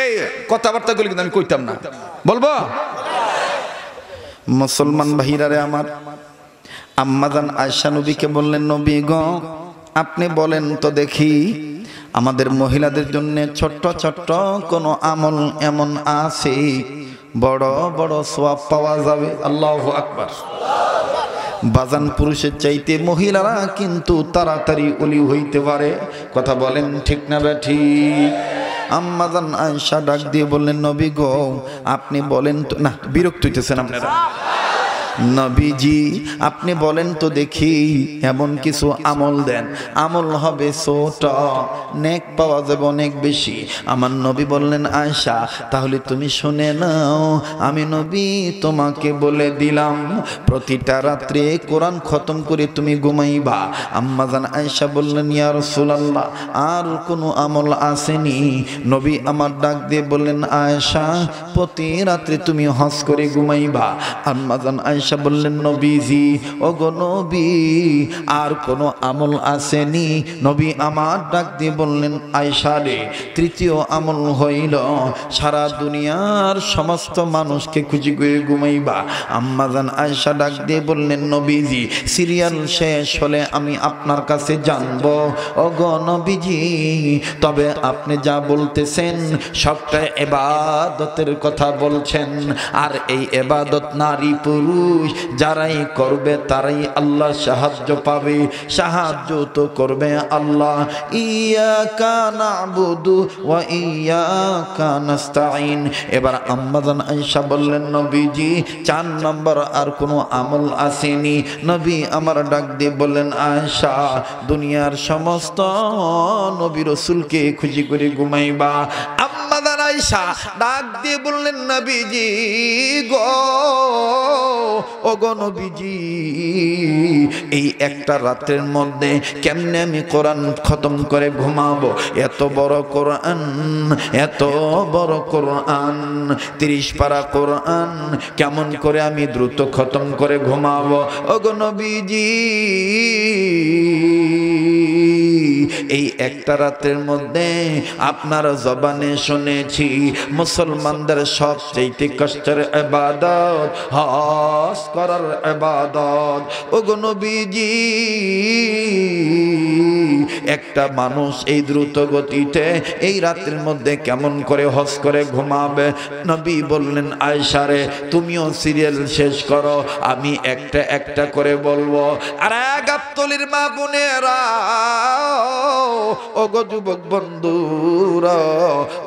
এই গুলি কিন্তু আমি কইতাম না বলবো মুসলমান ভাইরারে আমার আম্মাজান আয়সা নবীকে বললেন নবী গ আপনি বলেন তো দেখি আমাদের মহিলাদের জন্য ছোট্ট ছোট্ট কোনো আমল এমন আছে বড় বড় সোয়াব পাওয়া যাবে আল্লাহ আকবার বাজান পুরুষের চাইতে মহিলারা কিন্তু তাড়াতাড়ি ওলি হইতে পারে কথা বলেন ঠিক না ব্যাঠি আম্মাজান আয়সা ডাক দিয়ে বললেন নবী গো আপনি বলেন তো না বিরক্ত হইতেছেন আপনারা নবীজি আপনি বলেন তো দেখি এমন কিছু আমল দেন আমল হবে ছোট নেক পাওয়া যাবে অনেক বেশি আমার নবী বললেন আয়সা তাহলে তুমি শুনে নাও আমি নবী তোমাকে বলে দিলাম প্রতিটা রাত্রে কোরআন খতম করে তুমি ঘুমাইবা আম্মা জান আয়সা বললেন ইয়ার সুলাল্লাহ আর কোনো আমল আসেনি নবী আমার ডাক দিয়ে বললেন আয়সা প্রতি রাত্রে তুমি হস করে ঘুমাইবা আম্মা জান আয়সা আয়সা বললেন নবীজি ও গো নবী আর কোনো আমল আসেনি নবী আমার ডাক দিয়ে বললেন আয়সা রে তৃতীয় আমল হইল সারা দুনিয়ার সমস্ত মানুষকে খুঁজি করে ঘুমাইবা আম্মাজান আয়সা ডাক দিয়ে বললেন নবীজি সিরিয়াল শেষ হলে আমি আপনার কাছে জানবো ও গো নবীজি তবে আপনি যা বলতেছেন সবটা এবাদতের কথা বলছেন আর এই এবাদত নারী পুরুষ যারাই করবে তারাই আল্লাহ সাহায্য পাবে সাহায্য তো করবে আল্লাহ ইয়া কানা ওয়া ইয়া কানাস্তাইন এবার আম্মাদান আয়েশা বললেন নবীজি চার নম্বর আর কোনো আমল আসেনি নবী আমার ডাক দিয়ে বললেন আয়েশা দুনিয়ার সমস্ত নবী রসুলকে খুঁজি করে ঘুমাইবা আয়সা ডাক দিয়ে বললেন নবীজি বিজি গো এই একটা রাতের মধ্যে কেমনে আমি কোরআন খতম করে ঘুমাবো এত বড় কোরআন এত বড় কোরআন তিরিশ পারা কোরআন কেমন করে আমি দ্রুত খতম করে ঘুমাবো অগনবীজি এই একটা রাতের মধ্যে আপনার জবানে শুনেছি মুসলমানদের সবচেয়ে কষ্টের এবাদত হস করার এবাদত ও বিজি একটা মানুষ এই দ্রুত গতিতে এই রাতের মধ্যে কেমন করে হস করে ঘুমাবে নবী বললেন আয়সারে তুমিও সিরিয়াল শেষ করো আমি একটা একটা করে বলবো আর এক আত্মলির মা বোনেরা ওগো যুবক বন্ধুরা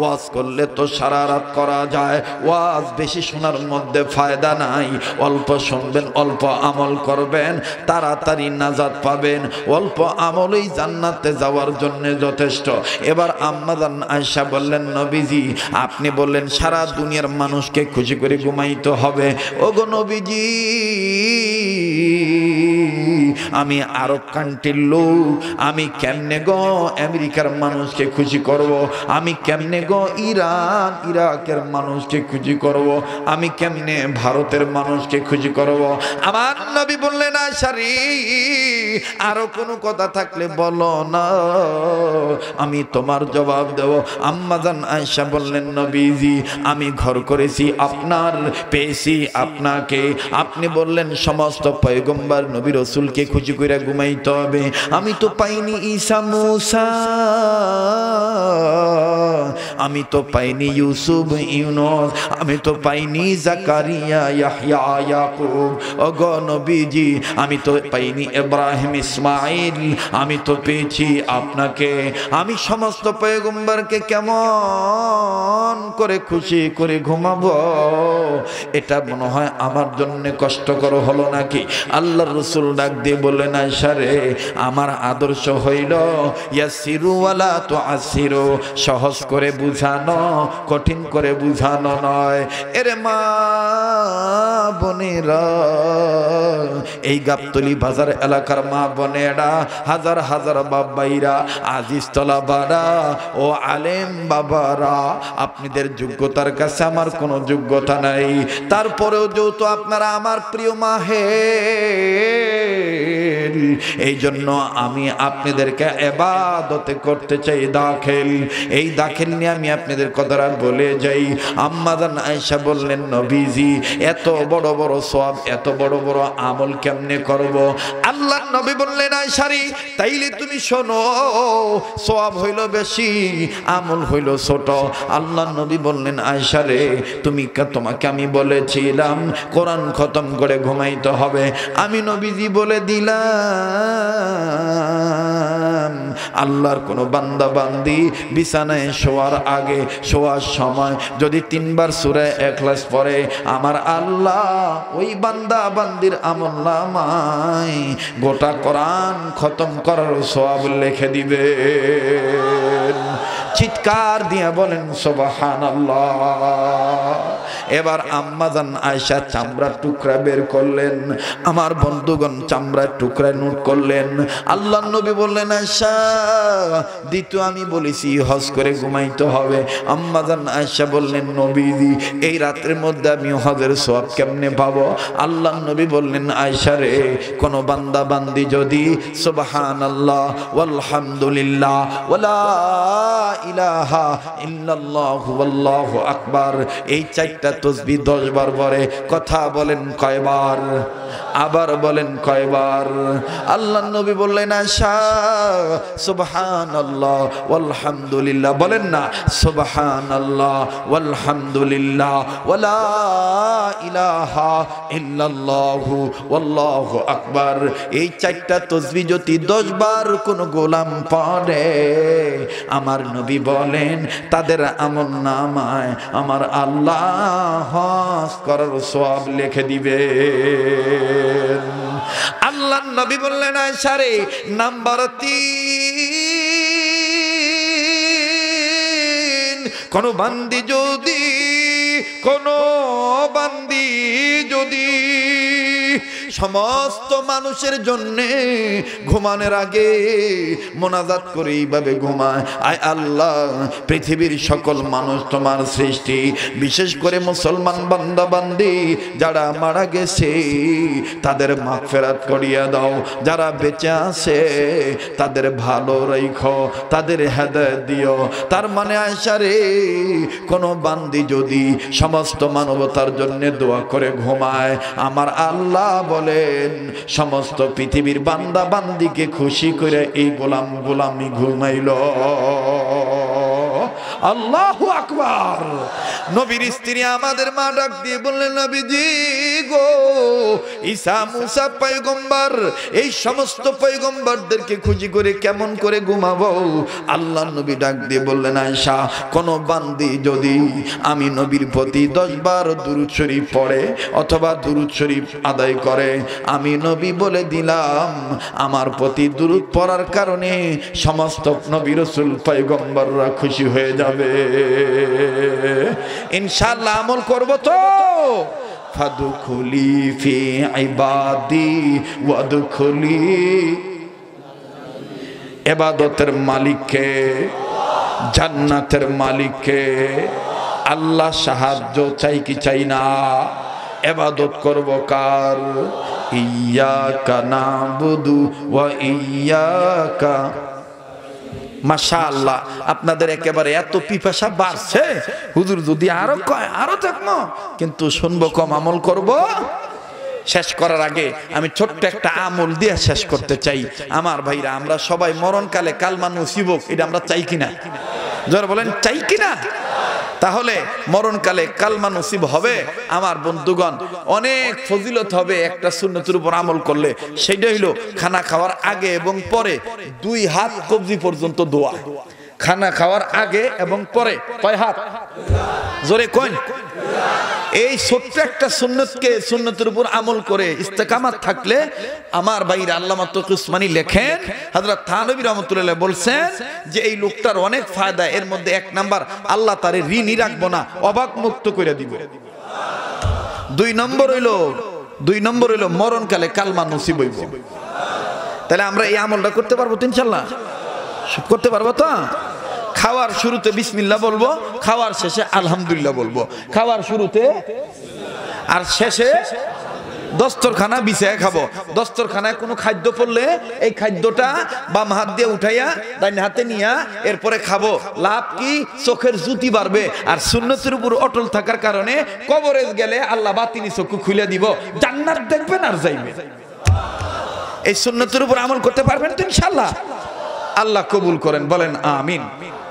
ওয়াজ করলে তো সারা রাত করা যায় ওয়াজ বেশি শোনার মধ্যে ফায়দা নাই অল্প শুনবেন অল্প আমল করবেন তাড়াতাড়ি নাজাদ পাবেন অল্প আমলেই জান্নাতে যাওয়ার জন্য যথেষ্ট এবার আম্মাদান আয়সা বললেন নবীজি আপনি বললেন সারা দুনিয়ার মানুষকে খুশি করে ঘুমাইতে হবে ওগো নবীজি আমি আরব কান্ট্রির লোক আমি কেমনে গ আমেরিকার মানুষকে খুশি করব। আমি কেমনে গ ইরান ইরাকের মানুষকে খুশি করব। আমি কেমনে ভারতের মানুষকে খুশি করব। আমার নবী বললেন সারি আরো কোনো কথা থাকলে বলো না আমি তোমার জবাব দেব আম্মাজান আয়সা বললেন নবীজি আমি ঘর করেছি আপনার পেয়েছি আপনাকে আপনি বললেন সমস্ত পয়গম্বার নবী রসুলকে খুঁজে উঁচু করে ঘুমাইতে হবে আমি তো পাইনি ঈসা মুসা আমি তো পাইনি ইউসুফ ইউনস আমি তো পাইনি জাকারিয়া ইয়াহইয়া ইয়াকুব ওগো নবীজি আমি তো পাইনি ইব্রাহিম ইসমাঈল আমি তো পেয়েছি আপনাকে আমি সমস্ত পয়গম্বরকে কেমন করে খুশি করে ঘুমাবো এটা মনে হয় আমার জন্য কষ্টকর হলো নাকি আল্লাহর রসুল ডাক দিয়ে বলে বললেন আয়সা আমার আদর্শ হইল ইয়া সিরুওয়ালা তো আসিরো সহজ করে বুঝানো কঠিন করে বুঝানো নয় এরে মা বোনের এই গাবতলি বাজার এলাকার মা বোনেরা হাজার হাজার বাবাইরা আজিজতলা বাড়া ও আলেম বাবারা আপনাদের যোগ্যতার কাছে আমার কোনো যোগ্যতা নাই তারপরেও যেহেতু আপনারা আমার প্রিয় মাহে করেছেন এই জন্য আমি আপনাদেরকে এবাদতে করতে চাই দাখিল এই দাখিল নিয়ে আমি আপনাদের কথাটা বলে যাই আম্মাদান আয়সা বললেন নবীজি এত বড় বড় সব এত বড় বড় আমল কেমনে করব আল্লাহ নবী বললেন আয়সারি তাইলে তুমি শোনো সব হইল বেশি আমল হইল ছোট আল্লাহ নবী বললেন আয়সারে তুমি তোমাকে আমি বলেছিলাম কোরআন খতম করে ঘুমাইতে হবে আমি নবীজি বলে দিলাম Islam. আল্লাহর কোনো বান্দা বান্দি বিছানায় শোয়ার আগে শোয়ার সময় যদি তিনবার সুরে লাস পরে আমার আল্লাহ ওই বান্দা বান্দির আমল গোটা কোরআন খতম করার সব লেখে দিবে চিৎকার দিয়া বলেন সোবাহান এবার আম্মাজান আয়সা চামড়ার টুকরা বের করলেন আমার বন্ধুগণ চামড়ার টুকরা নোট করলেন আল্লাহ নবী বললেন আয়সা দ্বিতীয় আমি বলেছি হজ করে ঘুমাইতে হবে আম্মাজান আয়সা বললেন নবীজি এই রাত্রের মধ্যে আমি হজের সব কেমনে পাবো আল্লাহ নবী বললেন আয়সা রে কোনো বান্দা বান্দি যদি সুবাহান আল্লাহ আলহামদুলিল্লাহ ওলা ইলাহা ইল্লাল্লাহু আল্লাহু আকবার এই চারটা তসবি দশবার পরে কথা বলেন কয়বার আবার বলেন কয়বার আল্লাহ নবী বললেন আশা সুবহান আল্লাহ আলহামদুলিল্লাহ বলেন না সুবহান আল্লাহ আলহামদুলিল্লাহ ওয়ালা ইলাহা ইল্লাল্লাহু আল্লাহু আকবার এই চারটা তসবি যদি দশ বার কোন গোলাম পড়ে আমার নবী বলেন তাদের আমল নামায় আমার আল্লাহ করার সব লিখে দিবে আল্লাহ নবী বললেন সারে নাম্বার তিন কোনো বান্দি যদি কোনো বান্দি যদি সমস্ত মানুষের জন্যে ঘুমানোর আগে মোনাজাত করে এইভাবে ঘুমায় আয় আল্লাহ পৃথিবীর সকল মানুষ তোমার সৃষ্টি বিশেষ করে মুসলমান বান্দি যারা মারা গেছে তাদের মাফ ফেরাত করিয়া দাও যারা বেঁচে আছে তাদের ভালো রেখো তাদের হেদায় দিও তার মানে আয়সা রে কোনো বান্দি যদি সমস্ত মানবতার জন্য দোয়া করে ঘুমায় আমার আল্লাহ বলে বলেন সমস্ত পৃথিবীর বান্দা বান্দিকে খুশি করে এই গোলাম গোলামি ঘুমাইল আল্লাহ আকবার নবীর স্ত্রী আমাদের মা ডাক দিয়ে বললেন নবীজি গো ঈসা মুসা পয়গম্বর এই সমস্ত পয়গম্বরদেরকে খুঁজি করে কেমন করে ঘুমাবো আল্লাহ নবী ডাক দিয়ে বললেন আয়সা কোন বান্দি যদি আমি নবীর প্রতি দশবার দুরুদ শরীফ পড়ে অথবা দুরুদ শরীফ আদায় করে আমি নবী বলে দিলাম আমার প্রতি দুরুদ পড়ার কারণে সমস্ত নবী রসুল পয়গম্বররা খুশি হয়ে যাবে যাবে ইনশাল্লাহ আমল করব তো ফাদুখুলি ফি ইবাদি ওয়াদুখুলি এবাদতের মালিককে জান্নাতের মালিককে আল্লাহ সাহায্য চাই কি চাই না এবাদত করব কার ইয়া কানা বুধু ওয়া ইয়া কা মাশা আপনাদের একেবারে এত পিপাসা বাড়ছে হুজুর যদি আরো কয় আরো থাকবো কিন্তু শুনবো কম আমল করব শেষ করার আগে আমি ছোট্ট একটা আমল দিয়ে শেষ করতে চাই আমার ভাইরা আমরা সবাই মরণকালে কালমান মুসিবক এটা আমরা চাই কিনা জোর বলেন চাই কিনা তাহলে মরণকালে কালমা নসিব হবে আমার বন্ধুগণ অনেক ফজিলত হবে একটা সুন্নতির উপর আমল করলে সেইটা হইল খানা খাওয়ার আগে এবং পরে দুই হাত কবজি পর্যন্ত দোয়া খানা খাওয়ার আগে এবং পরে কয় হাত জোরে কইন এই ছোট্ট একটা সুন্নতকে সুন্নতের উপর আমল করে ইস্তেকামাত থাকলে আমার বাইরে আল্লামা তকুসমানি লেখেন হাজরত থানবী রহমতুল্লাহ বলছেন যে এই লোকটার অনেক ফায়দা এর মধ্যে এক নাম্বার আল্লাহ তারে ঋণই রাখবো না অবাক মুক্ত করে দিব দুই নম্বর হইল দুই নম্বর হইল মরণকালে কালমা নসিব হইব তাহলে আমরা এই আমলটা করতে পারবো তিনশাল্লাহ করতে পারবো তো খাওয়ার শুরুতে বিসমিল্লা বলবো খাওয়ার শেষে আলহামদুলিল্লাহ বলবো খাওয়ার শুরুতে আর শেষে দস্তরখানা বিছায় খাবো দস্তরখানায় কোনো খাদ্য পড়লে এই খাদ্যটা বাম হাত দিয়ে উঠাইয়া ডাইন হাতে নিয়া এরপরে খাবো লাভ কি চোখের জুতি বাড়বে আর সুন্নতির উপর অটল থাকার কারণে কবরেজ গেলে আল্লাহ বাতিনি চোখ খুলে দিব জান্নার দেখবেন আর যাইবে এই সুন্নতির উপর আমল করতে পারবেন তো ইনশাল্লাহ আল্লাহ কবুল করেন বলেন আমিন